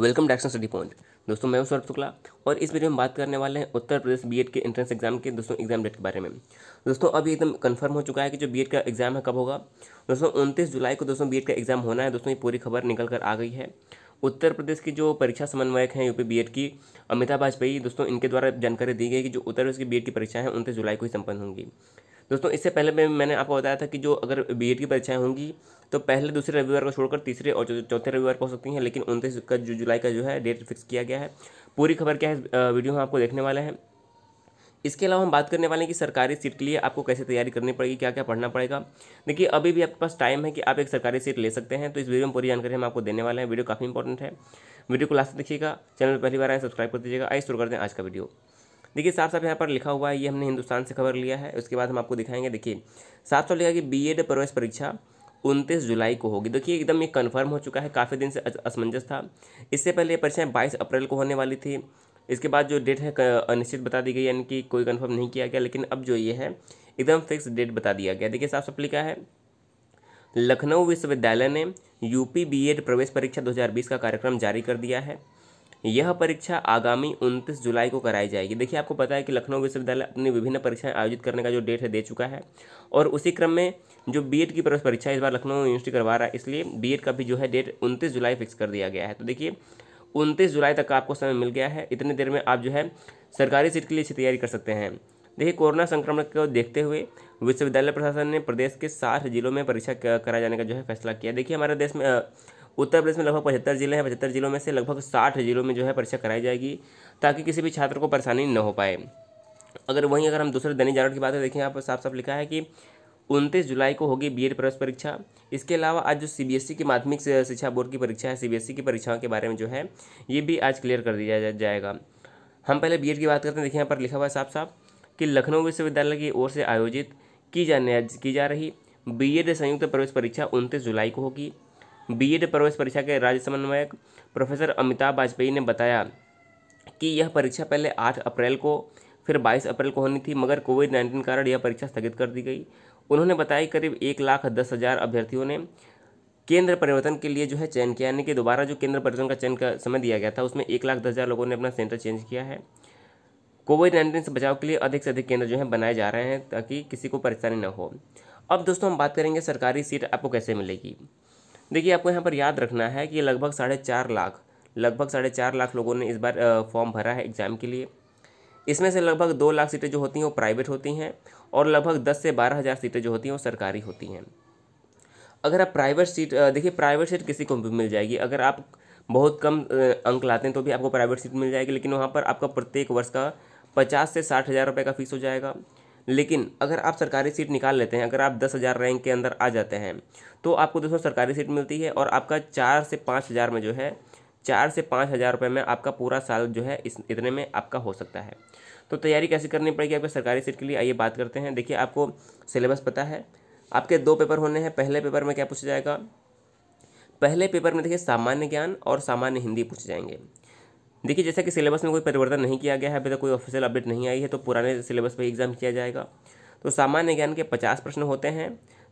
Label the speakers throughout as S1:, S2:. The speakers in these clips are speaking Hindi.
S1: वेलकम डायरेक्शन स्टडी पॉइंट दोस्तों मैं हूं सौरभ शुक्ला और इस वीडियो में बात करने वाले हैं उत्तर प्रदेश बीएड के एंट्रेंस एग्जाम के दोस्तों एग्जाम डेट के बारे में दोस्तों अभी एकदम कंफर्म हो चुका है कि जो बीएड का एग्जाम है कब होगा दोस्तों उनतीस जुलाई को दोस्तों बी का एग्जाम होना है दोस्तों ये पूरी खबर निकल कर आ गई है उत्तर प्रदेश की जो परीक्षा समन्वयक हैं यूपी बी की अमिताभ वाजपेयी दोस्तों इनके द्वारा जानकारी दी गई कि जो उत्तर प्रदेश की बी की परीक्षा है उनतीस जुलाई को ही संपन्न होंगी दोस्तों इससे पहले मैं मैंने आपको बताया था कि जो अगर बी e की परीक्षाएँ होंगी तो पहले दूसरे रविवार को छोड़कर तीसरे और चौथे रविवार को हो सकती हैं लेकिन उनतीस का जो जुलाई का जो है डेट फिक्स किया गया है पूरी खबर क्या है वीडियो हम आपको देखने वाले हैं इसके अलावा हम बात करने वाले हैं कि सरकारी सीट के लिए आपको कैसे तैयारी करनी पड़ेगी क्या क्या पढ़ना पड़ेगा देखिए अभी भी आपके पास टाइम है कि आप एक सरकारी सीट ले सकते हैं तो इस वीडियो में पूरी जानकारी हम आपको देने वाले हैं वीडियो काफ़ी इंपॉर्टेंट है वीडियो को लास्ट देखिएगा चैनल पहली बार आए सब्सक्राइब कर दीजिएगा आइए शुरू करते हैं आज का वीडियो देखिए साफ साफ यहाँ पर लिखा हुआ है ये हमने हिंदुस्तान से खबर लिया है उसके बाद हम आपको दिखाएंगे देखिए साफ साफ लिखा कि बी एड प्रवेश परीक्षा उनतीस जुलाई को होगी देखिए एकदम ये कन्फर्म हो चुका है काफ़ी दिन से असमंजस था इससे पहले ये परीक्षाएँ बाईस अप्रैल को होने वाली थी इसके बाद जो डेट है अनिश्चित बता दी गई यानी कि कोई कन्फर्म नहीं किया गया लेकिन अब जो ये है एकदम फिक्स डेट बता दिया गया देखिए साफ साफ लिखा है लखनऊ विश्वविद्यालय ने यूपी बीएड प्रवेश परीक्षा 2020 का कार्यक्रम जारी कर दिया है यह परीक्षा आगामी उनतीस जुलाई को कराई जाएगी देखिए आपको पता है कि लखनऊ विश्वविद्यालय अपनी विभिन्न परीक्षाएं आयोजित करने का जो डेट है दे चुका है और उसी क्रम में जो बी की परीक्षा इस बार लखनऊ यूनिवर्सिटी करवा रहा है इसलिए बी का भी जो है डेट उनतीस जुलाई फिक्स कर दिया गया है तो देखिए उनतीस जुलाई तक आपको समय मिल गया है इतनी देर में आप जो है सरकारी सीट के लिए तैयारी कर सकते हैं देखिए कोरोना संक्रमण को देखते हुए विश्वविद्यालय प्रशासन ने प्रदेश के साठ जिलों में परीक्षा कराए जाने का जो है फैसला किया देखिए हमारे देश में उत्तर प्रदेश में लगभग पचहत्तर जिले हैं पचहत्तर जिलों में से लगभग साठ जिलों में जो है परीक्षा कराई जाएगी ताकि किसी भी छात्र को परेशानी न हो पाए अगर वहीं अगर हम दूसरे दैनिक जागरण की बात करें देखिए यहाँ पर साफ साफ लिखा है कि उनतीस जुलाई को होगी बी एड e प्रवेश परीक्षा इसके अलावा आज जो सीबीएसई e की माध्यमिक शिक्षा बोर्ड की परीक्षा है सी e की परीक्षाओं के बारे में जो है ये भी आज क्लियर कर दिया जाएगा हम पहले बी की बात करते हैं देखिए यहाँ पर लिखा हुआ है साफ साफ कि लखनऊ विश्वविद्यालय की ओर से आयोजित की जाने की जा रही बीएड संयुक्त प्रवेश परीक्षा उनतीस जुलाई को होगी बीएड e प्रवेश परीक्षा के राज्य समन्वयक प्रोफेसर अमिताभ वाजपेयी ने बताया कि यह परीक्षा पहले आठ अप्रैल को फिर बाईस अप्रैल को होनी थी मगर कोविड नाइन्टीन कारण यह परीक्षा स्थगित कर दी गई उन्होंने बताया कि करीब एक लाख दस हज़ार अभ्यर्थियों ने केंद्र परिवर्तन के लिए जो है चयन किया यानी कि दोबारा जो केंद्र परिवर्तन का चयन का समय दिया गया था उसमें एक लाख दस हज़ार लोगों ने अपना सेंटर चेंज किया है कोविड नाइन्टीन से बचाव के लिए अधिक से अधिक केंद्र जो है बनाए जा रहे हैं ताकि किसी को परेशानी न हो अब दोस्तों हम बात करेंगे सरकारी सीट आपको कैसे मिलेगी देखिए आपको यहाँ पर याद रखना है कि लगभग साढ़े चार लाख लगभग साढ़े चार लाख लोगों ने इस बार फॉर्म भरा है एग्ज़ाम के लिए इसमें से लगभग दो लाख सीटें जो होती हैं वो प्राइवेट होती हैं और लगभग दस से बारह हज़ार सीटें जो होती हैं वो सरकारी होती हैं अगर आप प्राइवेट सीट देखिए प्राइवेट सीट किसी को भी मिल जाएगी अगर आप बहुत कम अंक लाते हैं तो भी आपको प्राइवेट सीट मिल जाएगी लेकिन वहाँ पर आपका प्रत्येक वर्ष का पचास से साठ हज़ार रुपये का फीस हो जाएगा लेकिन अगर आप सरकारी सीट निकाल लेते हैं अगर आप दस हज़ार रैंक के अंदर आ जाते हैं तो आपको दोस्तों सरकारी सीट मिलती है और आपका चार से पाँच हज़ार में जो है चार से पाँच हज़ार रुपये में आपका पूरा साल जो है इस इतने में आपका हो सकता है तो तैयारी कैसे करनी पड़ेगी आपको सरकारी सीट के लिए आइए बात करते हैं देखिए आपको सिलेबस पता है आपके दो पेपर होने हैं पहले पेपर में क्या पूछा जाएगा पहले पेपर में देखिए सामान्य ज्ञान और सामान्य हिंदी पूछे जाएंगे देखिए जैसा कि सिलेबस में कोई परिवर्तन नहीं किया गया है अभी तक कोई ऑफिशियल अपडेट नहीं आई है तो पुराने सिलेबस पर एग्जाम किया जाएगा तो सामान्य ज्ञान के पचास प्रश्न होते हैं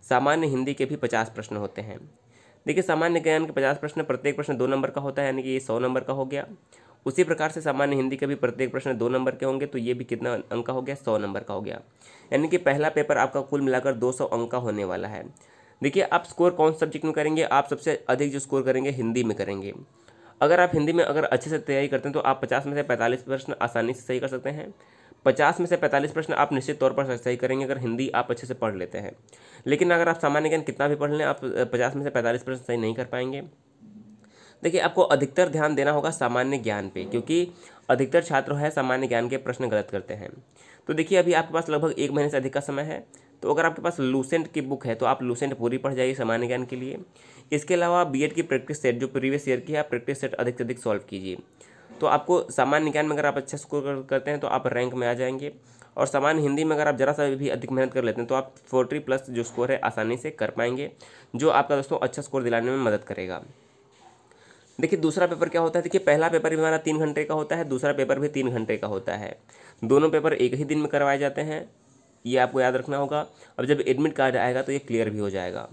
S1: सामान्य हिंदी के भी पचास प्रश्न होते हैं देखिए सामान्य ज्ञान के पचास प्रश्न प्रत्येक प्रश्न दो नंबर का होता है यानी कि ये सौ नंबर का हो गया उसी प्रकार से सामान्य हिंदी के भी प्रत्येक प्रश्न दो नंबर के होंगे तो ये भी कितना अंक का हो गया सौ नंबर का हो गया यानी कि पहला पेपर आपका कुल मिलाकर दो सौ अंक का होने वाला है देखिए आप स्कोर कौन सब्जेक्ट में करेंगे आप सबसे अधिक जो स्कोर करेंगे हिंदी में करेंगे अगर आप हिंदी में अगर अच्छे से तैयारी करते हैं तो आप पचास में से पैंतालीस प्रश्न आसानी से सही कर सकते हैं पचास में से पैंतालीस प्रश्न आप निश्चित तौर पर सही करेंगे अगर हिंदी आप अच्छे से पढ़ लेते हैं लेकिन अगर आप सामान्य ज्ञान कितना भी पढ़ लें आप पचास में से पैंतालीस प्रश्न सही नहीं कर पाएंगे देखिए आपको अधिकतर ध्यान देना होगा सामान्य ज्ञान पे क्योंकि अधिकतर छात्र है सामान्य ज्ञान के प्रश्न गलत करते हैं तो देखिए अभी आपके पास लगभग एक महीने से अधिक का समय है तो अगर आपके पास लूसेंट की बुक है तो आप लूसेंट पूरी पढ़ जाइए सामान्य ज्ञान के लिए इसके अलावा बी की प्रैक्टिस सेट जो प्रीवियस ईयर की है आप प्रैक्टिस सेट अधिक से अधिक सॉल्व कीजिए तो आपको सामान्य ज्ञान में अगर आप अच्छा स्कोर करते हैं तो आप रैंक में आ जाएंगे और सामान्य हिंदी में अगर आप जरा सा भी अधिक मेहनत कर लेते हैं तो आप फोर्टी प्लस जो स्कोर है आसानी से कर पाएंगे जो आपका दोस्तों अच्छा स्कोर दिलाने में मदद करेगा देखिए दूसरा पेपर क्या होता है देखिए पहला पेपर भी हमारा तीन घंटे का होता है दूसरा पेपर भी तीन घंटे का होता है दोनों पेपर एक ही दिन में करवाए जाते हैं ये आपको याद रखना होगा अब जब एडमिट कार्ड आएगा तो ये क्लियर भी हो जाएगा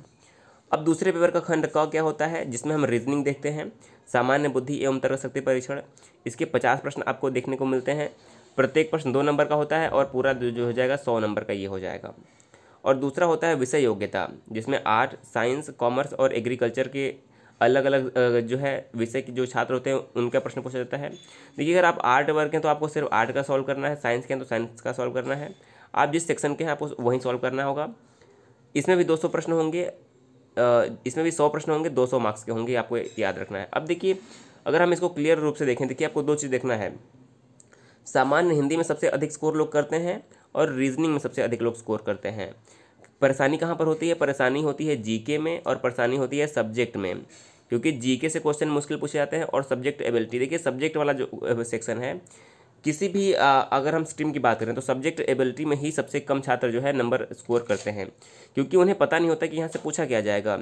S1: अब दूसरे पेपर का खंड का क्या होता है जिसमें हम रीजनिंग देखते हैं सामान्य बुद्धि एवं तर्क शक्ति परीक्षण इसके पचास प्रश्न आपको देखने को मिलते हैं प्रत्येक प्रश्न दो नंबर का होता है और पूरा जो हो जाएगा सौ नंबर का ये हो जाएगा और दूसरा होता है विषय योग्यता जिसमें आर्ट साइंस कॉमर्स और एग्रीकल्चर के अलग अलग जो है विषय के जो छात्र होते हैं उनका प्रश्न पूछा जाता है देखिए अगर आप आर्ट वर्क हैं तो आपको सिर्फ आर्ट का सॉल्व करना है साइंस के हैं तो साइंस का सॉल्व करना है आप जिस सेक्शन के हैं आपको वहीं सॉल्व करना होगा इसमें भी 200 प्रश्न होंगे इसमें भी 100 प्रश्न होंगे 200 मार्क्स के होंगे आपको याद रखना है अब देखिए अगर हम इसको क्लियर रूप से देखें देखिए आपको दो चीज़ देखना है सामान्य हिंदी में सबसे अधिक स्कोर लोग करते हैं और रीजनिंग में सबसे अधिक लोग स्कोर करते हैं परेशानी कहाँ पर होती है परेशानी होती है जीके में और परेशानी होती है सब्जेक्ट में क्योंकि जीके से क्वेश्चन मुश्किल पूछे जाते हैं और सब्जेक्ट एबिलिटी देखिए सब्जेक्ट वाला जो सेक्शन है किसी भी आ, अगर हम स्ट्रीम की बात करें तो सब्जेक्ट एबिलिटी में ही सबसे कम छात्र जो है नंबर स्कोर करते हैं क्योंकि उन्हें पता नहीं होता कि यहाँ से पूछा क्या जाएगा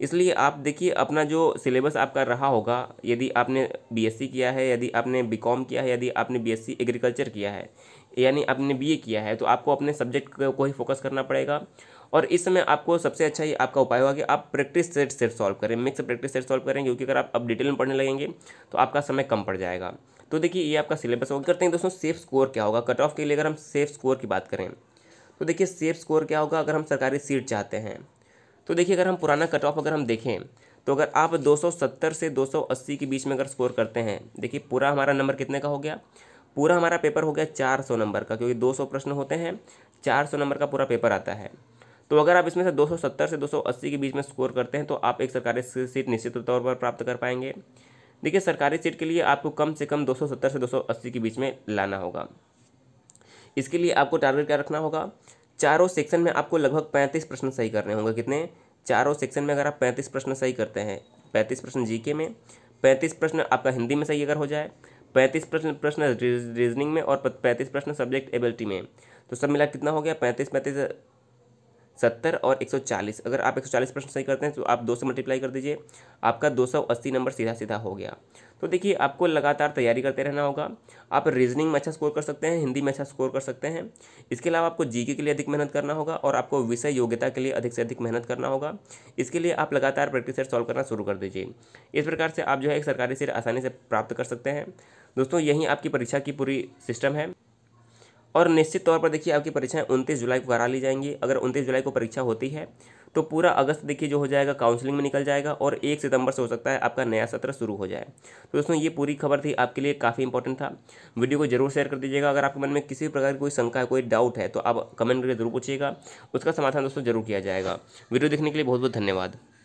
S1: इसलिए आप देखिए अपना जो सिलेबस आपका रहा होगा यदि आपने बीएससी किया है यदि आपने बीकॉम किया है यदि आपने बीएससी एग्रीकल्चर किया है यानी आपने बीए किया है तो आपको अपने सब्जेक्ट को ही फोकस करना पड़ेगा और इस समय आपको सबसे अच्छा ही आपका उपाय होगा कि आप प्रैक्टिस सेट सिर्फ सॉल्व करें मिक्स प्रैक्टिस सेट सॉल्व करें क्योंकि अगर आप अब डिटेल में पढ़ने लगेंगे तो आपका समय कम पड़ जाएगा तो देखिए ये आपका सिलेबस होगा करते हैं दोस्तों सेफ स्कोर क्या होगा कट ऑफ के लिए अगर हम सेफ स्कोर की बात करें तो देखिए सेफ स्कोर क्या होगा अगर हम सरकारी सीट चाहते हैं तो देखिए अगर हम पुराना कट ऑफ अगर हम देखें तो अगर आप 270 से 280 के बीच में अगर स्कोर करते हैं देखिए पूरा हमारा नंबर कितने का हो गया पूरा हमारा पेपर हो गया 400 नंबर का क्योंकि 200 प्रश्न होते हैं 400 नंबर का पूरा पेपर आता है तो अगर आप इसमें से 270 से 280 के बीच में स्कोर करते हैं तो आप एक सरकारी सीट निश्चित तौर पर प्राप्त कर पाएंगे देखिए सरकारी सीट के लिए आपको कम से कम 270 से 280 के बीच में लाना होगा इसके लिए आपको टारगेट क्या रखना होगा चारों सेक्शन में आपको लगभग पैंतीस प्रश्न सही करने होंगे कितने चारों सेक्शन में अगर आप पैंतीस प्रश्न सही करते हैं पैंतीस प्रश्न जीके में पैंतीस प्रश्न आपका हिंदी में सही अगर हो जाए पैंतीस प्रश्न प्रश्न रीजनिंग में और पैंतीस प्रश्न सब्जेक्ट एबिलिटी में तो सब मिला कितना हो गया पैंतीस पैंतीस सत्तर और एक सौ चालीस अगर आप एक सौ चालीस प्रश्न सही करते हैं तो आप दो से मल्टीप्लाई कर दीजिए आपका दो सौ अस्सी नंबर सीधा सीधा हो गया तो देखिए आपको लगातार तैयारी करते रहना होगा आप रीजनिंग में अच्छा स्कोर कर सकते हैं हिंदी में अच्छा स्कोर कर सकते हैं इसके अलावा आपको जीके के लिए अधिक मेहनत करना होगा और आपको विषय योग्यता के लिए अधिक से अधिक मेहनत करना होगा इसके लिए आप लगातार प्रैक्टिस सेट सॉल्व करना शुरू कर दीजिए इस प्रकार से आप जो है एक सरकारी सेट आसानी से प्राप्त कर सकते हैं दोस्तों यही आपकी परीक्षा की पूरी सिस्टम है और निश्चित तौर पर देखिए आपकी परीक्षाएं उनतीस जुलाई को करा ली जाएंगी अगर उनतीस जुलाई को परीक्षा होती है तो पूरा अगस्त देखिए जो हो जाएगा काउंसलिंग में निकल जाएगा और एक सितंबर से हो सकता है आपका नया सत्र शुरू हो जाए तो दोस्तों ये पूरी खबर थी आपके लिए काफ़ी इंपॉर्टेंट था वीडियो को जरूर शेयर कर दीजिएगा अगर आपके मन में किसी प्रकार की कोई शंका है कोई डाउट है तो आप कमेंट करके जरूर पूछिएगा उसका समाधान दोस्तों जरूर किया जाएगा वीडियो देखने के लिए बहुत बहुत धन्यवाद